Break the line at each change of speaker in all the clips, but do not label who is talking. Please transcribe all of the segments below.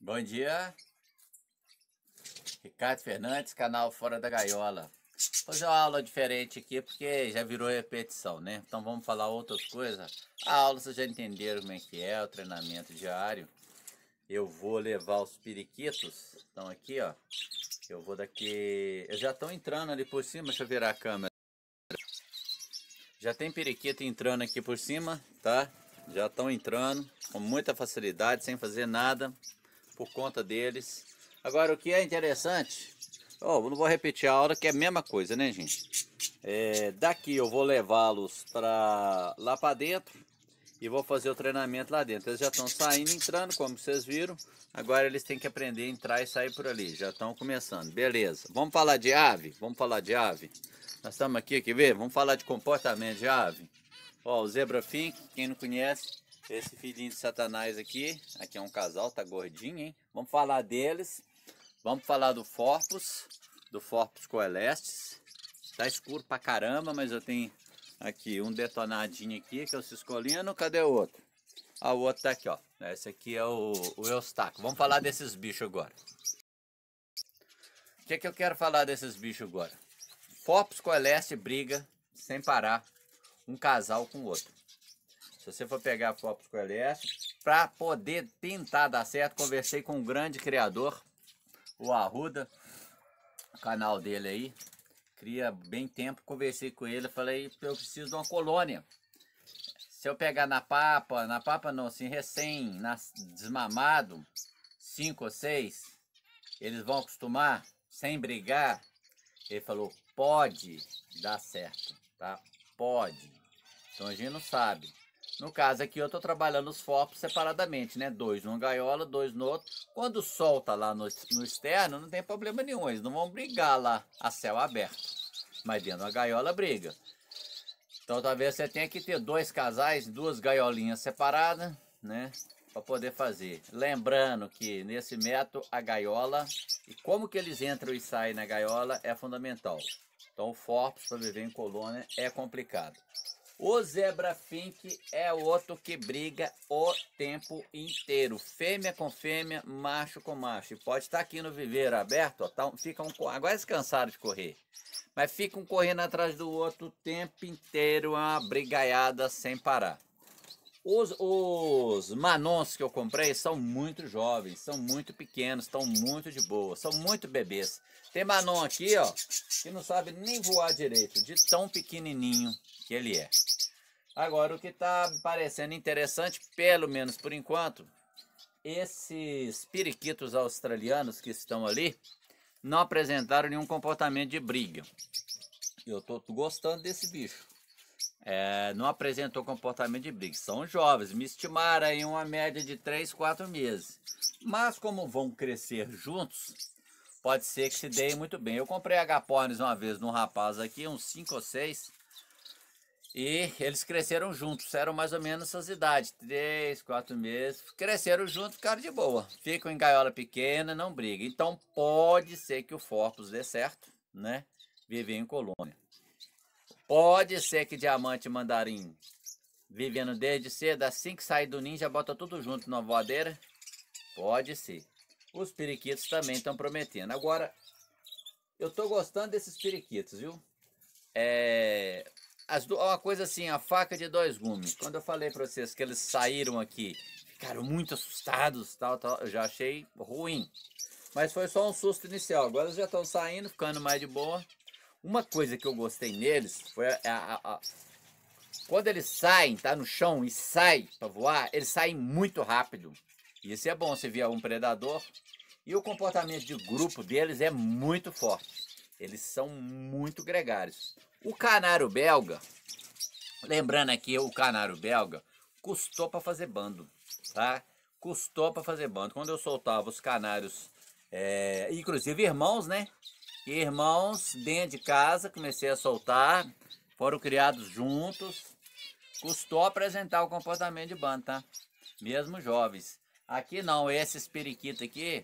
Bom dia, Ricardo Fernandes, canal Fora da Gaiola. Hoje é uma aula diferente aqui porque já virou repetição, né? Então vamos falar outras coisas. A aula vocês já entenderam como é que é, o treinamento diário. Eu vou levar os periquitos, estão aqui ó, eu vou daqui, eu já estão entrando ali por cima, deixa eu virar a câmera. Já tem periquito entrando aqui por cima, tá? Já estão entrando com muita facilidade, sem fazer nada por conta deles. Agora, o que é interessante, ó, oh, não vou repetir a aula que é a mesma coisa, né, gente? É, daqui eu vou levá-los para lá para dentro e vou fazer o treinamento lá dentro. Eles já estão saindo, entrando, como vocês viram. Agora eles têm que aprender a entrar e sair por ali. Já estão começando. Beleza. Vamos falar de ave? Vamos falar de ave. Nós estamos aqui, quer ver? Vamos falar de comportamento de ave. Ó, o zebra quem não conhece, esse filhinho de Satanás aqui, aqui é um casal, tá gordinho, hein? Vamos falar deles. Vamos falar do Forpus, do Forpus coelestes. Tá escuro pra caramba, mas eu tenho aqui um detonadinho aqui, que é o ciscolino. Cadê o outro? Ah, o outro tá aqui, ó. Esse aqui é o, o Eustaco. Vamos falar desses bichos agora. O que é que eu quero falar desses bichos agora? Forpus Coelestes briga sem parar um casal com o outro. Se você for pegar copos com LS, para poder tentar dar certo, conversei com um grande criador, o Arruda, o canal dele aí, cria bem tempo, conversei com ele, falei, eu preciso de uma colônia. Se eu pegar na papa, na papa não, assim, recém, desmamado, cinco ou seis, eles vão acostumar, sem brigar. Ele falou, pode dar certo, tá? Pode. Então a gente não sabe. No caso aqui eu estou trabalhando os focos separadamente, né? Dois numa gaiola, dois no outro. Quando solta tá lá no, no externo, não tem problema nenhum. Eles não vão brigar lá a céu aberto. Mas dentro da gaiola briga. Então talvez você tenha que ter dois casais, duas gaiolinhas separadas, né? Para poder fazer. Lembrando que nesse método a gaiola e como que eles entram e saem na gaiola é fundamental. Então o forpes para viver em colônia é complicado. O zebra fink é o outro que briga o tempo inteiro. Fêmea com fêmea, macho com macho. E pode estar aqui no viveiro aberto, ó, tá, fica um, agora eles cansaram de correr. Mas ficam correndo atrás do outro o tempo inteiro, é uma brigaiada sem parar. Os, os manons que eu comprei são muito jovens, são muito pequenos, estão muito de boa, são muito bebês. Tem Manon aqui, ó, que não sabe nem voar direito, de tão pequenininho que ele é. Agora, o que está parecendo interessante, pelo menos por enquanto, esses periquitos australianos que estão ali não apresentaram nenhum comportamento de briga. Eu estou gostando desse bicho. É, não apresentou comportamento de briga. São jovens, me estimaram em uma média de 3, 4 meses. Mas como vão crescer juntos, Pode ser que se deem muito bem. Eu comprei agapornis uma vez num rapaz aqui, uns 5 ou 6. E eles cresceram juntos, eram mais ou menos essas idades, 3, 4 meses. Cresceram juntos, ficaram de boa. Ficam em gaiola pequena, não brigam. Então pode ser que o Forpus dê certo, né? Viver em colônia. Pode ser que diamante mandarim vivendo desde cedo, assim que sair do ninho, já bota tudo junto na voadeira. Pode ser. Os periquitos também estão prometendo. Agora, eu estou gostando desses periquitos, viu? É. As do... Uma coisa assim, a faca de dois gumes. Quando eu falei para vocês que eles saíram aqui, ficaram muito assustados, tal, tal, eu já achei ruim. Mas foi só um susto inicial. Agora eles já estão saindo, ficando mais de boa. Uma coisa que eu gostei neles foi a, a, a... quando eles saem, tá no chão e saem para voar, eles saem muito rápido. Isso é bom, você via um predador. E o comportamento de grupo deles é muito forte. Eles são muito gregários. O canário belga, lembrando aqui, o canário belga custou para fazer bando, tá? Custou para fazer bando. Quando eu soltava os canários, é, inclusive irmãos, né? Irmãos dentro de casa, comecei a soltar, foram criados juntos. Custou apresentar o comportamento de bando, tá? Mesmo jovens. Aqui não, esses periquitos aqui,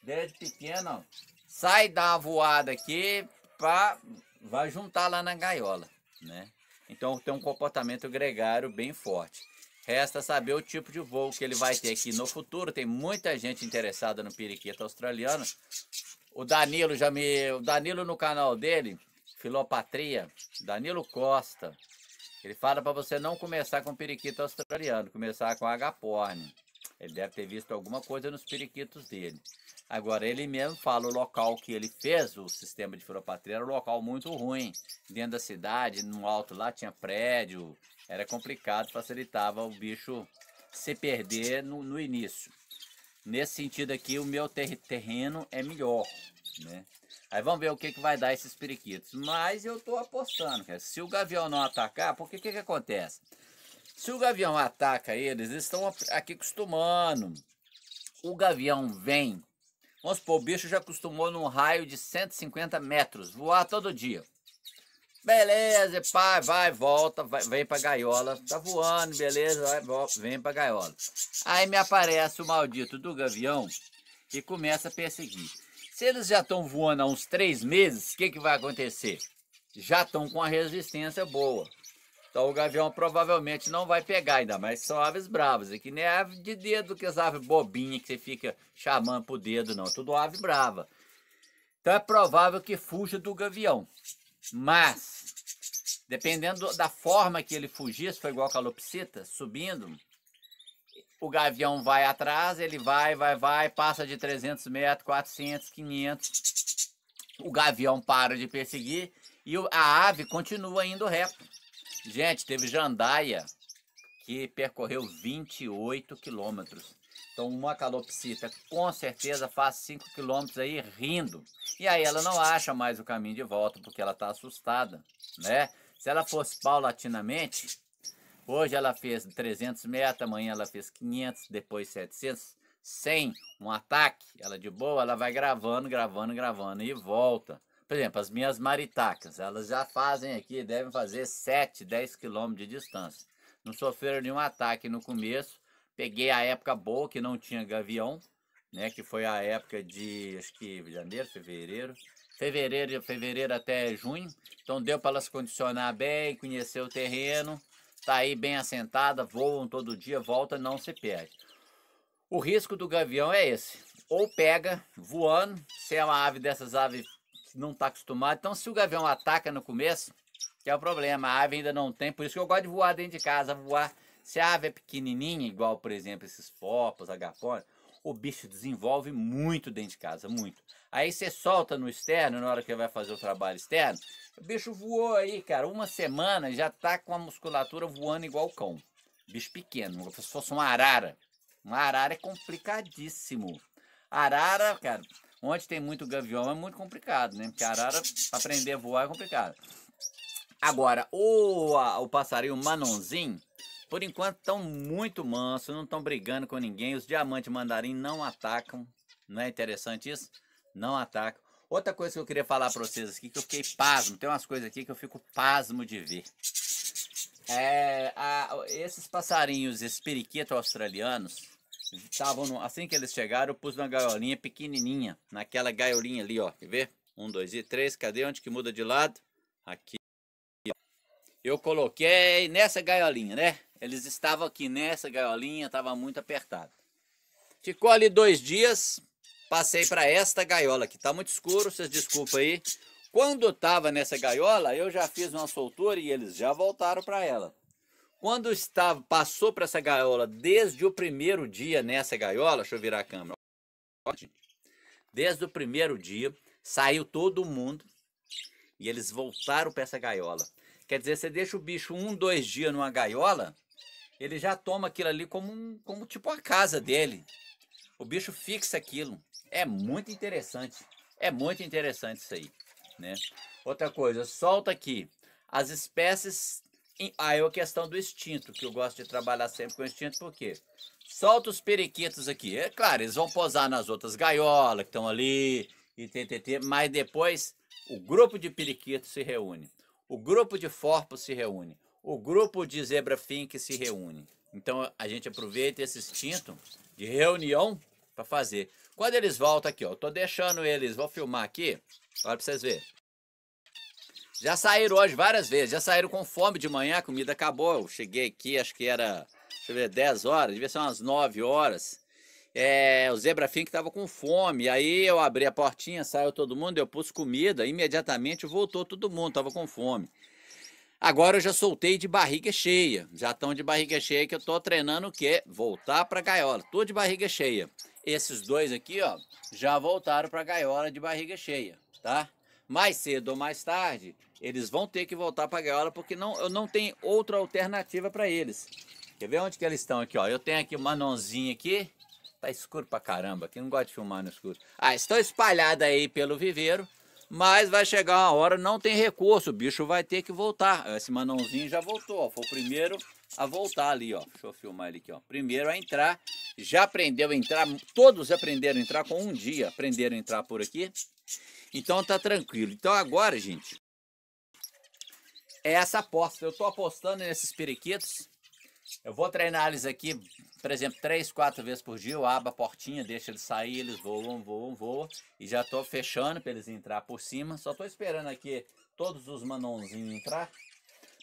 desde pequeno, sai da voada aqui para vai juntar lá na gaiola, né? Então tem um comportamento gregário bem forte. Resta saber o tipo de voo que ele vai ter aqui no futuro. Tem muita gente interessada no periquito australiano. O Danilo já me, o Danilo no canal dele, Filopatria, Danilo Costa. Ele fala para você não começar com periquito australiano, começar com agaporn. Ele deve ter visto alguma coisa nos periquitos dele. Agora, ele mesmo fala o local que ele fez o sistema de filopatria era um local muito ruim. Dentro da cidade, no alto lá tinha prédio, era complicado, facilitava o bicho se perder no, no início. Nesse sentido aqui, o meu ter terreno é melhor, né? Aí vamos ver o que, que vai dar esses periquitos. Mas eu estou apostando, cara. se o gavião não atacar, porque o que, que acontece? Se o gavião ataca eles, eles estão aqui acostumando. O gavião vem. Vamos supor, o bicho já acostumou num raio de 150 metros, voar todo dia. Beleza, pai, vai, volta, vai, vem pra gaiola. Tá voando, beleza, vai, volta, vem pra gaiola. Aí me aparece o maldito do gavião e começa a perseguir. Se eles já estão voando há uns três meses, o que, que vai acontecer? Já estão com a resistência boa. Então o gavião provavelmente não vai pegar ainda, mas são aves bravas. E que nem ave de dedo, que as aves bobinhas que você fica chamando pro dedo, não. Tudo ave brava. Então é provável que fuja do gavião. Mas, dependendo da forma que ele fugir, se for igual a calopsita, subindo, o gavião vai atrás, ele vai, vai, vai, passa de 300 metros, 400, 500. O gavião para de perseguir e a ave continua indo reto. Gente, teve jandaia que percorreu 28 quilômetros. Então, uma calopsita com certeza faz 5 quilômetros aí rindo. E aí ela não acha mais o caminho de volta porque ela está assustada, né? Se ela fosse paulatinamente, hoje ela fez 300 metros, amanhã ela fez 500, depois 700, 100, um ataque, ela de boa, ela vai gravando, gravando, gravando e volta. Por exemplo, as minhas maritacas, elas já fazem aqui, devem fazer 7, 10 quilômetros de distância. Não sofreram nenhum ataque no começo. Peguei a época boa, que não tinha gavião, né? Que foi a época de, acho que, janeiro, fevereiro. Fevereiro, fevereiro até junho. Então deu para elas condicionar bem, conhecer o terreno. Tá aí bem assentada, voam todo dia, volta, não se perde. O risco do gavião é esse. Ou pega voando, se é uma ave dessas aves não está acostumado. Então, se o gavião ataca no começo, que é o problema, a ave ainda não tem. Por isso que eu gosto de voar dentro de casa, voar. Se a ave é pequenininha, igual, por exemplo, esses popos, agapones, o bicho desenvolve muito dentro de casa, muito. Aí você solta no externo, na hora que vai fazer o trabalho externo, o bicho voou aí, cara, uma semana já tá com a musculatura voando igual cão. Bicho pequeno, se fosse uma arara. Uma arara é complicadíssimo. Arara, cara, Onde tem muito gavião é muito complicado, né? Porque a arara, aprender a voar é complicado. Agora, o, a, o passarinho manonzinho, por enquanto estão muito manso, não estão brigando com ninguém. Os diamantes mandarim não atacam. Não é interessante isso? Não atacam. Outra coisa que eu queria falar para vocês aqui, que eu fiquei pasmo. Tem umas coisas aqui que eu fico pasmo de ver. É, a, esses passarinhos espiriquito australianos, Estavam no, assim que eles chegaram, eu pus uma gaiolinha pequenininha, naquela gaiolinha ali, ó, quer ver? Um, dois e três, cadê onde que muda de lado? Aqui. Ó. Eu coloquei nessa gaiolinha, né? Eles estavam aqui nessa gaiolinha, estava muito apertado. Ficou ali dois dias, passei para esta gaiola que está muito escuro, vocês desculpa aí. Quando estava nessa gaiola, eu já fiz uma soltura e eles já voltaram para ela. Quando estava, passou para essa gaiola desde o primeiro dia nessa gaiola, deixa eu virar a câmera. Desde o primeiro dia, saiu todo mundo e eles voltaram para essa gaiola. Quer dizer, você deixa o bicho um, dois dias numa gaiola, ele já toma aquilo ali como, um, como tipo a casa dele. O bicho fixa aquilo. É muito interessante. É muito interessante isso aí, né? Outra coisa, solta aqui. As espécies Aí ah, é a questão do instinto, que eu gosto de trabalhar sempre com instinto, por quê? Solta os periquitos aqui. É claro, eles vão posar nas outras gaiolas que estão ali, e TTT, mas depois o grupo de periquitos se reúne. O grupo de forpos se reúne. O grupo de zebra fink se reúne. Então a gente aproveita esse instinto de reunião para fazer. Quando eles voltam aqui, ó, tô deixando eles, vou filmar aqui, olha para vocês verem. Já saíram hoje várias vezes, já saíram com fome de manhã, a comida acabou. Eu cheguei aqui, acho que era, deixa eu ver, 10 horas, devia ser umas 9 horas. É, o Zebra Fink estava com fome, aí eu abri a portinha, saiu todo mundo, eu pus comida, imediatamente voltou todo mundo, estava com fome. Agora eu já soltei de barriga cheia, já estão de barriga cheia que eu tô treinando o quê? Voltar para a gaiola, tô de barriga cheia. Esses dois aqui, ó, já voltaram para a gaiola de barriga cheia, tá? mais cedo ou mais tarde, eles vão ter que voltar para a gaiola porque não, não tem outra alternativa para eles. Quer ver onde que eles estão aqui, ó? Eu tenho aqui uma nonzinha aqui. Tá escuro pra caramba, aqui não gosto de filmar no escuro. Ah, estão espalhadas aí pelo viveiro, mas vai chegar uma hora, não tem recurso, o bicho vai ter que voltar. Esse manãozinho já voltou, ó, foi o primeiro a voltar ali, ó. Deixa eu filmar ele aqui, ó. Primeiro a entrar, já aprendeu a entrar, todos aprenderam a entrar com um dia. Aprenderam a entrar por aqui, então tá tranquilo. Então agora, gente, é essa aposta. Eu tô apostando nesses periquitos. Eu vou treinar eles aqui, por exemplo, três, quatro vezes por dia. Eu abro a portinha, deixo eles sair, eles voam, voam, voam. E já tô fechando para eles entrar por cima. Só tô esperando aqui todos os manonzinhos entrar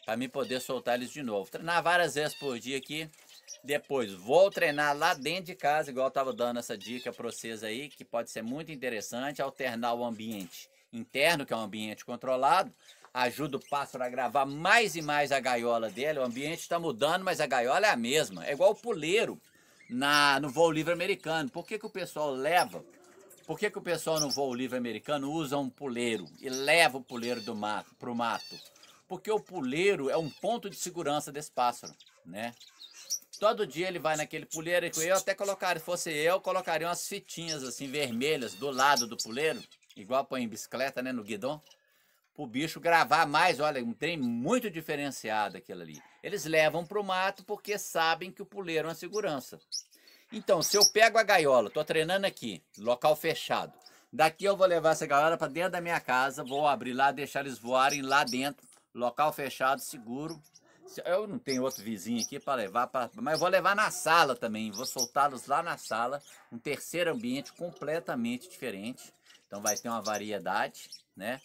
para me poder soltar eles de novo. Treinar várias vezes por dia aqui. Depois, vou treinar lá dentro de casa, igual eu estava dando essa dica para vocês aí, que pode ser muito interessante, alternar o ambiente interno, que é um ambiente controlado, ajuda o pássaro a gravar mais e mais a gaiola dele, o ambiente está mudando, mas a gaiola é a mesma, é igual o puleiro na, no voo livre americano. Por que, que o pessoal leva por que, que, o pessoal no voo livre americano usa um puleiro e leva o puleiro do mato para o mato? Porque o puleiro é um ponto de segurança desse pássaro, né? Todo dia ele vai naquele puleiro, eu até colocaria, se fosse eu, colocaria umas fitinhas assim vermelhas do lado do puleiro, igual põe em bicicleta, né, no guidão, pro bicho gravar mais, olha, um trem muito diferenciado aquilo ali. Eles levam pro mato porque sabem que o puleiro é uma segurança. Então, se eu pego a gaiola, tô treinando aqui, local fechado, daqui eu vou levar essa gaiola para dentro da minha casa, vou abrir lá, deixar eles voarem lá dentro, local fechado, seguro, eu não tenho outro vizinho aqui para levar, pra, mas vou levar na sala também. Vou soltá-los lá na sala, um terceiro ambiente completamente diferente. Então vai ter uma variedade, né?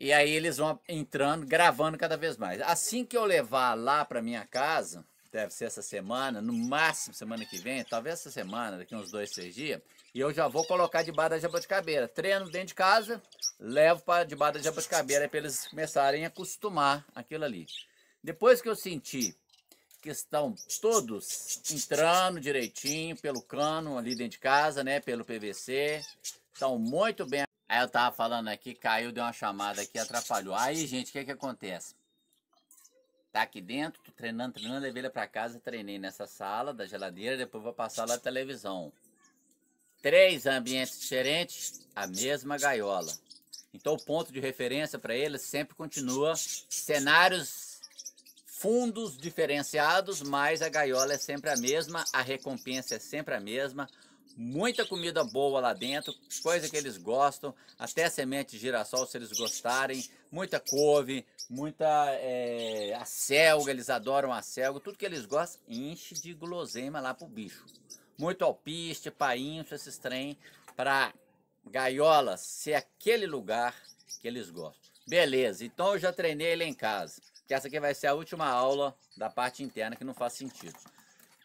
E aí eles vão entrando, gravando cada vez mais. Assim que eu levar lá para minha casa, deve ser essa semana, no máximo semana que vem, talvez essa semana, daqui uns dois, três dias, e eu já vou colocar debaixo da jabuticabeira. Treino dentro de casa, levo para debaixo da jabuticabeira para eles começarem a acostumar aquilo ali. Depois que eu senti que estão todos entrando direitinho pelo cano ali dentro de casa, né? Pelo PVC. Estão muito bem. Aí eu tava falando aqui, caiu, deu uma chamada aqui, atrapalhou. Aí, gente, o que que acontece? Tá aqui dentro, tô treinando, treinando, levei ele pra casa, treinei nessa sala da geladeira, depois vou passar lá na televisão. Três ambientes diferentes, a mesma gaiola. Então o ponto de referência para ele sempre continua cenários fundos diferenciados, mas a gaiola é sempre a mesma, a recompensa é sempre a mesma. Muita comida boa lá dentro, coisa que eles gostam, até semente de girassol se eles gostarem, muita couve, muita é, acelga, eles adoram acelga, tudo que eles gostam, enche de guloseima lá pro bicho. Muito alpiste, painço, esses trem, para gaiola ser aquele lugar que eles gostam. Beleza, então eu já treinei ele em casa que essa aqui vai ser a última aula da parte interna que não faz sentido.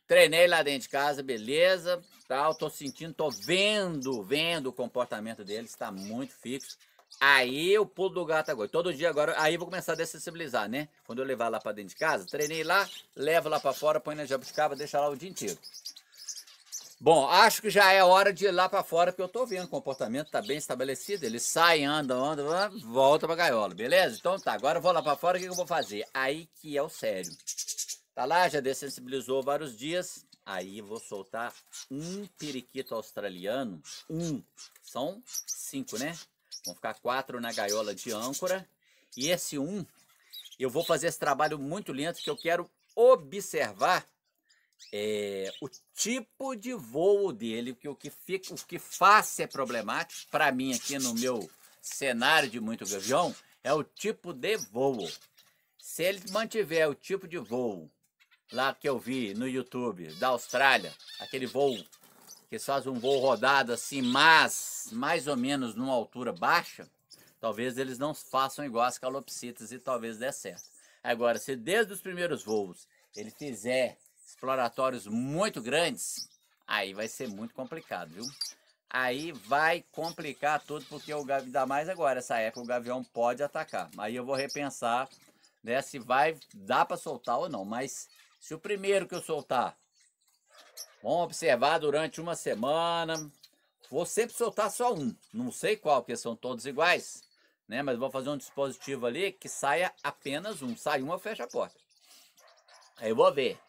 Treinei lá dentro de casa, beleza, tal, tô sentindo, tô vendo, vendo o comportamento dele, está muito fixo. Aí eu pulo do gato agora. Todo dia agora, aí vou começar a dessensibilizar, né? Quando eu levar lá para dentro de casa, treinei lá, levo lá para fora, põe na jabuticaba, deixa lá o dia inteiro. Bom, acho que já é hora de ir lá para fora, porque eu estou vendo o comportamento está bem estabelecido. Ele sai, anda, anda, anda volta para gaiola, beleza? Então tá, agora eu vou lá para fora, o que, que eu vou fazer? Aí que é o sério. Tá lá, já dessensibilizou vários dias. Aí vou soltar um periquito australiano. Um. São cinco, né? Vão ficar quatro na gaiola de âncora. E esse um, eu vou fazer esse trabalho muito lento, que eu quero observar é, o tipo de voo dele, que o que fica, o que faz ser problemático para mim aqui no meu cenário de muito gavião é o tipo de voo. Se ele mantiver o tipo de voo lá que eu vi no YouTube da Austrália, aquele voo que faz um voo rodado assim, mas mais ou menos numa altura baixa, talvez eles não façam igual as calopsitas e talvez dê certo. Agora, se desde os primeiros voos ele fizer exploratórios muito grandes, aí vai ser muito complicado, viu? Aí vai complicar tudo, porque o Gavião, ainda mais agora, essa época, o Gavião pode atacar. Aí eu vou repensar né, se vai dar para soltar ou não. Mas se o primeiro que eu soltar, vamos observar durante uma semana. Vou sempre soltar só um, não sei qual, porque são todos iguais. Né, mas vou fazer um dispositivo ali que saia apenas um. Sai um, eu fecho a porta. Aí eu vou ver.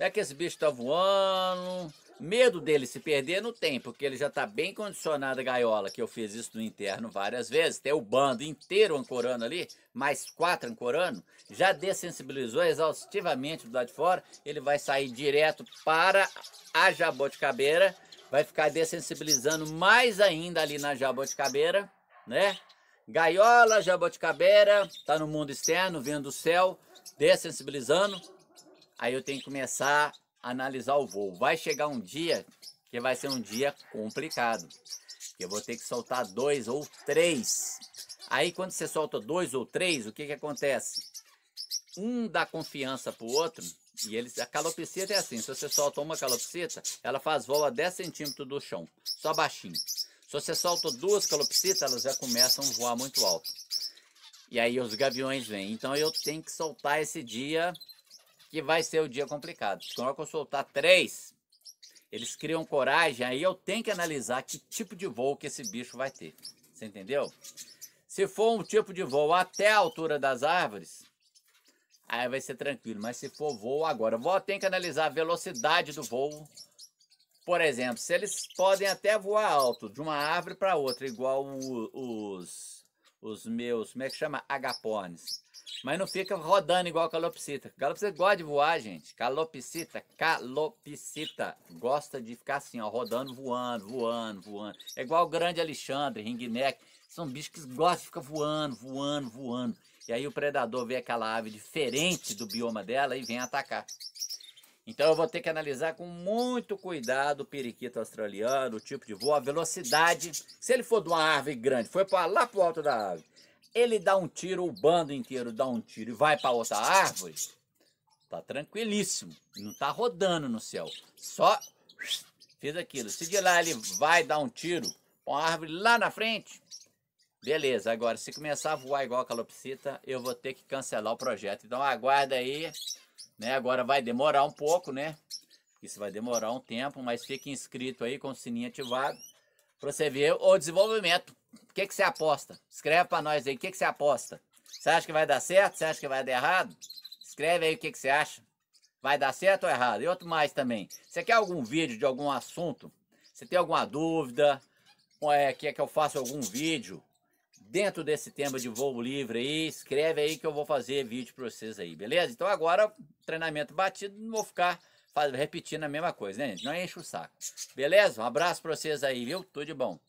Como é que esse bicho tá voando? Medo dele se perder não tem, porque ele já tá bem condicionado a gaiola, que eu fiz isso no interno várias vezes. Tem o bando inteiro ancorando ali, mais quatro ancorando. Já dessensibilizou exaustivamente do lado de fora. Ele vai sair direto para a Jaboticabeira. Vai ficar dessensibilizando mais ainda ali na Jaboticabeira, né? Gaiola, Jaboticabeira, tá no mundo externo, vendo o céu, dessensibilizando aí eu tenho que começar a analisar o voo. Vai chegar um dia que vai ser um dia complicado, que eu vou ter que soltar dois ou três. Aí quando você solta dois ou três, o que, que acontece? Um dá confiança para o outro, e eles, a calopsita é assim, se você solta uma calopsita, ela faz voo a 10 centímetros do chão, só baixinho. Se você solta duas calopsitas, elas já começam a voar muito alto. E aí os gaviões vêm. Então eu tenho que soltar esse dia que vai ser o dia complicado. Se eu soltar três, eles criam coragem, aí eu tenho que analisar que tipo de voo que esse bicho vai ter. Você entendeu? Se for um tipo de voo até a altura das árvores, aí vai ser tranquilo. Mas se for voo agora, vou tenho que analisar a velocidade do voo. Por exemplo, se eles podem até voar alto de uma árvore para outra, igual os os meus, como é que chama? Agapones. Mas não fica rodando igual calopsita. Calopsita gosta de voar, gente. Calopsita, calopsita. Gosta de ficar assim, ó, rodando, voando, voando, voando. É igual o grande Alexandre, ringneck. São bichos que gostam de ficar voando, voando, voando. E aí o predador vê aquela ave diferente do bioma dela e vem atacar. Então eu vou ter que analisar com muito cuidado o periquito australiano, o tipo de voo, a velocidade. Se ele for de uma árvore grande, foi para lá para o alto da árvore, ele dá um tiro, o bando inteiro dá um tiro e vai para outra árvore, tá tranquilíssimo, não tá rodando no céu. Só fez aquilo. Se de lá ele vai dar um tiro, uma árvore lá na frente, beleza. Agora, se começar a voar igual a calopsita, eu vou ter que cancelar o projeto. Então aguarda aí né? Agora vai demorar um pouco, né? Isso vai demorar um tempo, mas fique inscrito aí com o sininho ativado para você ver o desenvolvimento. O que, que você aposta? Escreve para nós aí o que, que você aposta. Você acha que vai dar certo? Você acha que vai dar errado? Escreve aí o que, que você acha. Vai dar certo ou errado? E outro mais também. Você quer algum vídeo de algum assunto? Você tem alguma dúvida? É, quer que eu faça algum vídeo? dentro desse tema de voo livre aí, escreve aí que eu vou fazer vídeo para vocês aí, beleza? Então agora, treinamento batido, não vou ficar faz, repetindo a mesma coisa, né, gente? Não enche o saco. Beleza? Um abraço para vocês aí, viu? Tudo de bom.